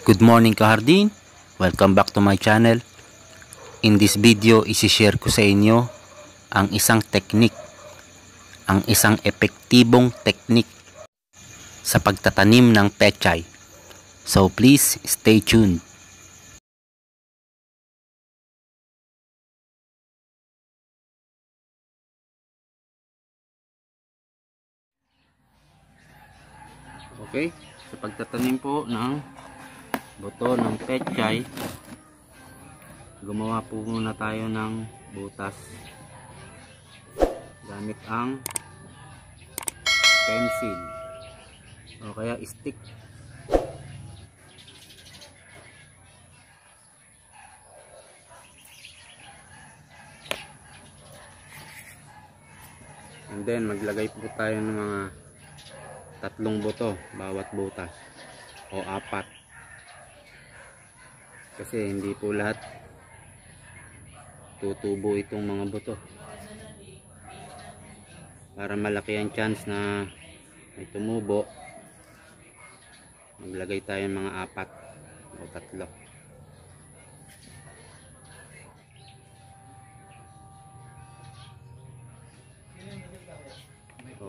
Good morning kahardin, welcome back to my channel. In this video, isishare ko sa inyo ang isang technique ang isang epektibong technique sa pagtatanim ng pechay. So please stay tuned. Okay, sa pagtatanim po ng buto ng pechay gumawa po muna tayo ng butas gamit ang pencil o kaya stick and then maglagay po tayo ng mga tatlong buto bawat butas o apat kasi hindi po lahat tutubo itong mga buto para malaki ang chance na may tumubo maglagay tayo ng mga apat o tatlo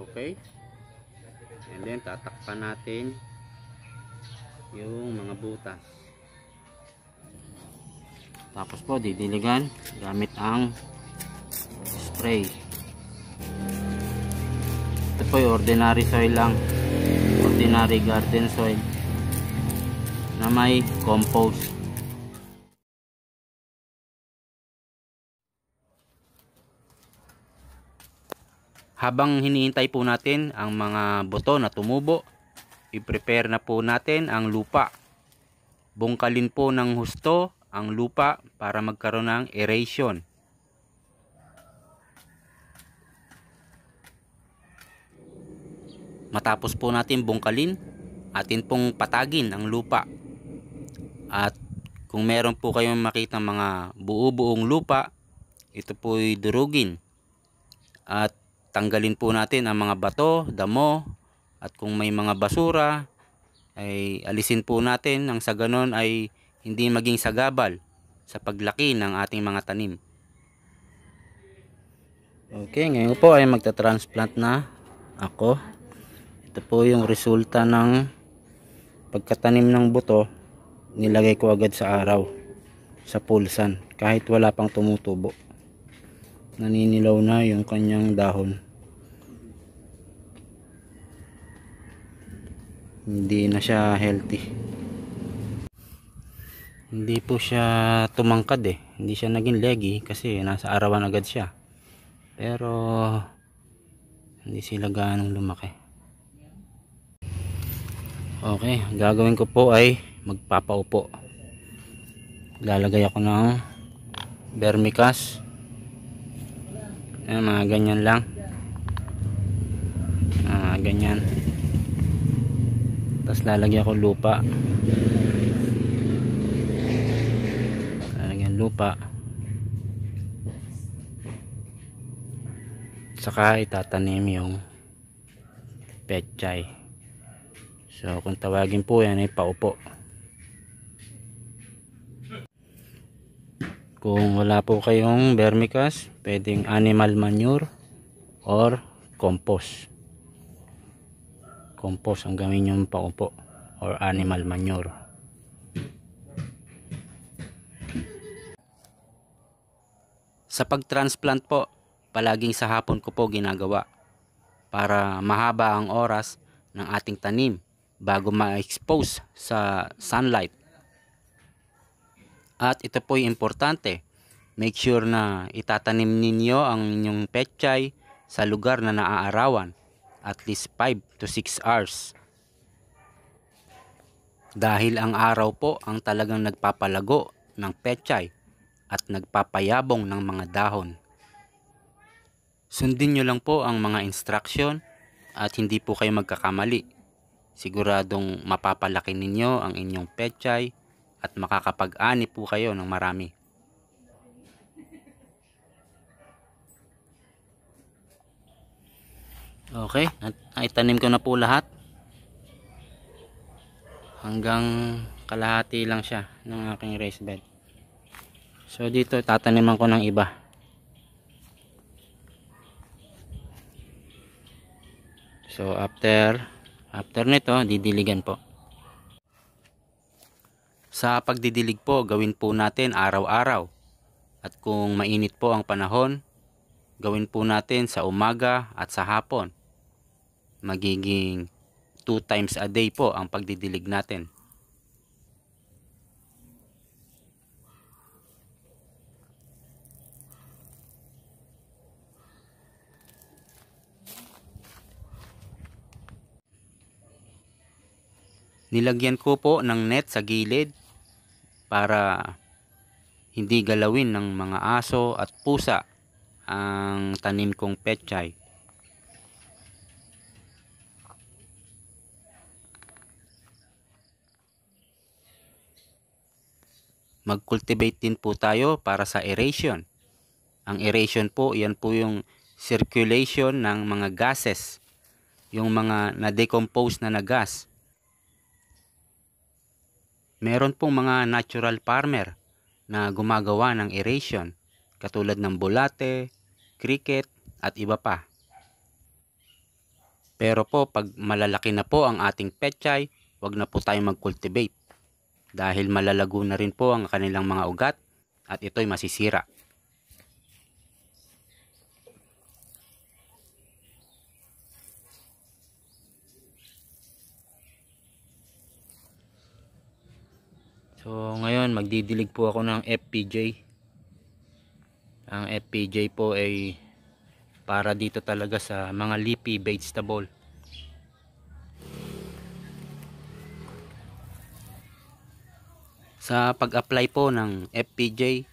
okay and then tatakpan natin yung mga butas tapos po didiligan gamit ang spray ito po yung ordinary soil lang ordinary garden soil na may compost Habang hinihintay po natin ang mga buto na tumubo, i-prepare na po natin ang lupa. Bungkalin po ng husto ang lupa para magkaroon ng aeration. Matapos po natin bungkalin, atin pong patagin ang lupa. At kung meron po kayong makita mga buo-buong lupa, ito po durugin. At tanggalin po natin ang mga bato, damo, at kung may mga basura, ay alisin po natin. Nang sa ganon ay hindi maging sagabal sa paglaki ng ating mga tanim. Okay, ngayon po ay magta-transplant na ako. Ito po yung resulta ng pagkatanim ng buto, nilagay ko agad sa araw sa pulsan kahit wala pang tumutubo. Naninilaw na yung kanyang dahon. Hindi na siya healthy hindi po siya tumangkad eh hindi siya naging leggy kasi nasa arawan agad siya pero hindi sila ganong lumaki okay gagawin ko po ay magpapaupo lalagay ako ng vermicast Ayan, mga ganyan lang mga ganyan tapos lalagyan ko lupa lupa saka itatanim yung pechay so kung tawagin po yan ay paupo kung wala po kayong vermicast pwedeng animal manure or compost compost ang gawin yung paupo or animal manure Sa pagtransplant po, palaging sa hapon ko po ginagawa para mahaba ang oras ng ating tanim bago ma-expose sa sunlight. At ito po yung importante. Make sure na itatanim ninyo ang inyong petchay sa lugar na naaarawan at least 5 to 6 hours. Dahil ang araw po ang talagang nagpapalago ng petchay at nagpapayabong ng mga dahon. Sundin nyo lang po ang mga instruction at hindi po kayo magkakamali. Siguradong mapapalaki ninyo ang inyong pechay at makakapag-ani po kayo ng marami. Okay, itanim ko na po lahat. Hanggang kalahati lang siya ng aking raised bed. So dito tataniman ko ng iba. So after after nito didiligan po. Sa pagdidilig po gawin po natin araw-araw. At kung mainit po ang panahon, gawin po natin sa umaga at sa hapon. Magiging 2 times a day po ang pagdidilig natin. Nilagyan ko po ng net sa gilid para hindi galawin ng mga aso at pusa ang tanim kong pechay. Mag-cultivate din po tayo para sa aeration. Ang aeration po, yan po yung circulation ng mga gases. Yung mga na-decompose na na gas Meron pong mga natural farmer na gumagawa ng aeration katulad ng bulate, cricket at iba pa. Pero po pag malalaki na po ang ating pechay, wag na po tayong mag-cultivate dahil malalago na rin po ang kanilang mga ugat at ito'y masisira. So ngayon magdidilig po ako ng FPJ. Ang FPJ po ay para dito talaga sa mga leafy vegetable. Sa pag-apply po ng FPJ,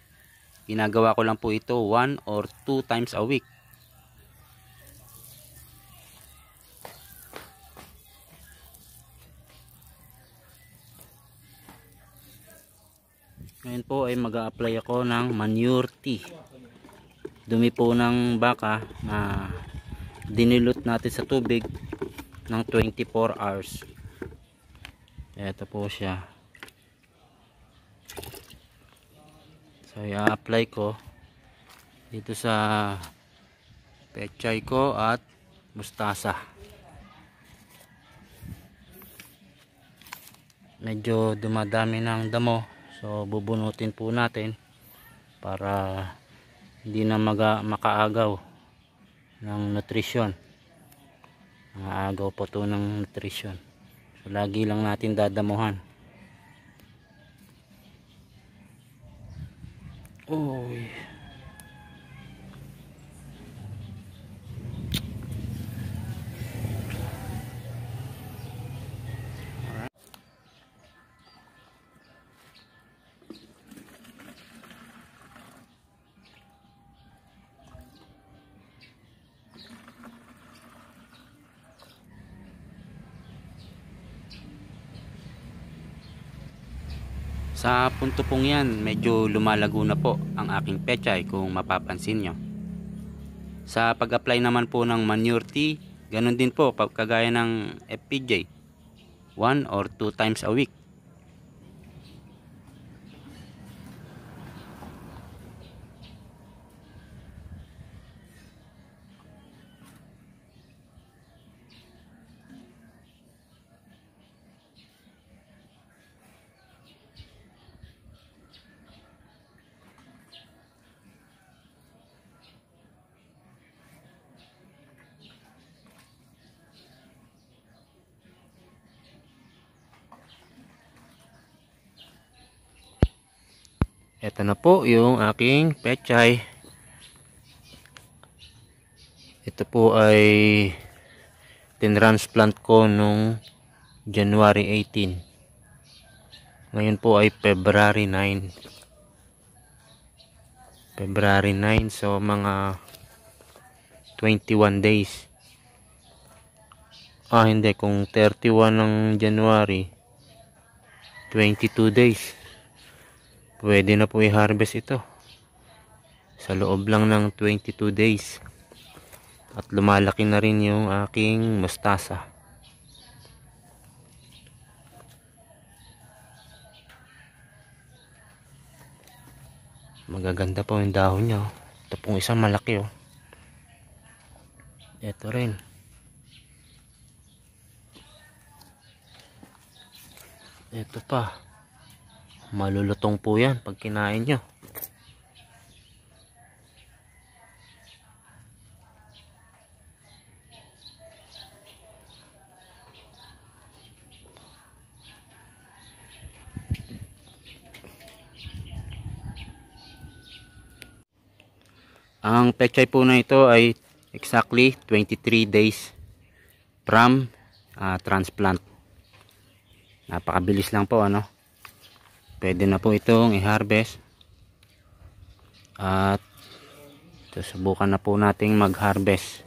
ginagawa ko lang po ito 1 or 2 times a week. Ngayon po ay mag apply ako ng manure tea. Dumi po ng baka na dinilot natin sa tubig ng 24 hours. Ito po siya. So i-apply ko dito sa pechay ko at mustasa. Medyo dumadami ng damo so bubunutin po natin para hindi na mag makaagaw ng nutrition nakaagaw po to ng nutrition so lagi lang natin dadamuhan oh yeah. Sa punto pong yan, medyo lumalago na po ang aking pechay kung mapapansin nyo. Sa pag-apply naman po ng manure tea, ganun din po kagaya ng FPJ, 1 or 2 times a week. Ito na po yung aking pechay. Ito po ay tinransplant ko nung January 18. Ngayon po ay February 9. February 9 so mga 21 days. Ah hindi kung 31 ng January 22 days pwede na po i-harvest ito sa loob lang ng 22 days at lumalaki na rin yung aking mustasa magaganda po yung dahon niya oh. ito pong isang malaki oh. ito rin ito pa malulutong po yan pag kinain nyo Ang pechay po na ito ay exactly 23 days from uh, transplant. Napakabilis lang po ano pwede na po itong i-harvest at susubukan na po nating mag-harvest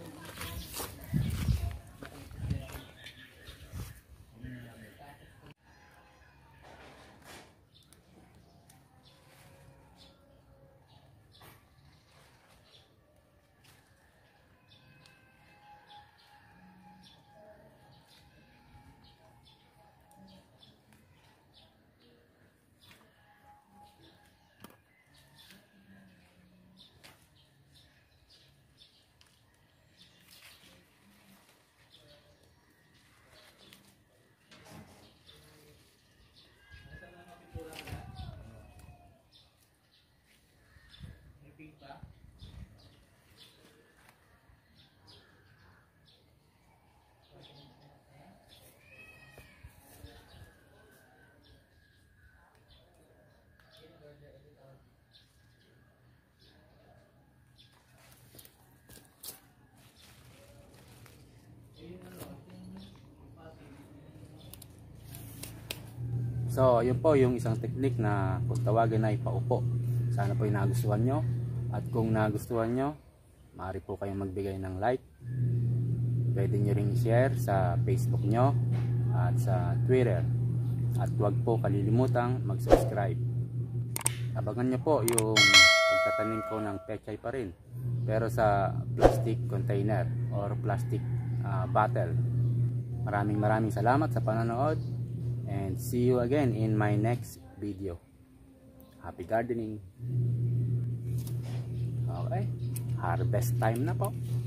So, yun po yung isang technique na kung tawagin ay paupo. Sana po yung nagustuhan nyo. At kung nagustuhan nyo, maaari po kayong magbigay ng like. Pwede nyo ring share sa Facebook nyo at sa Twitter. At huwag po kalilimutang mag-subscribe. Abangan nyo po yung pagtatanim ko ng pechay pa rin. Pero sa plastic container or plastic uh, bottle. Maraming maraming salamat sa panonood and see you again in my next video happy gardening okay harvest time na po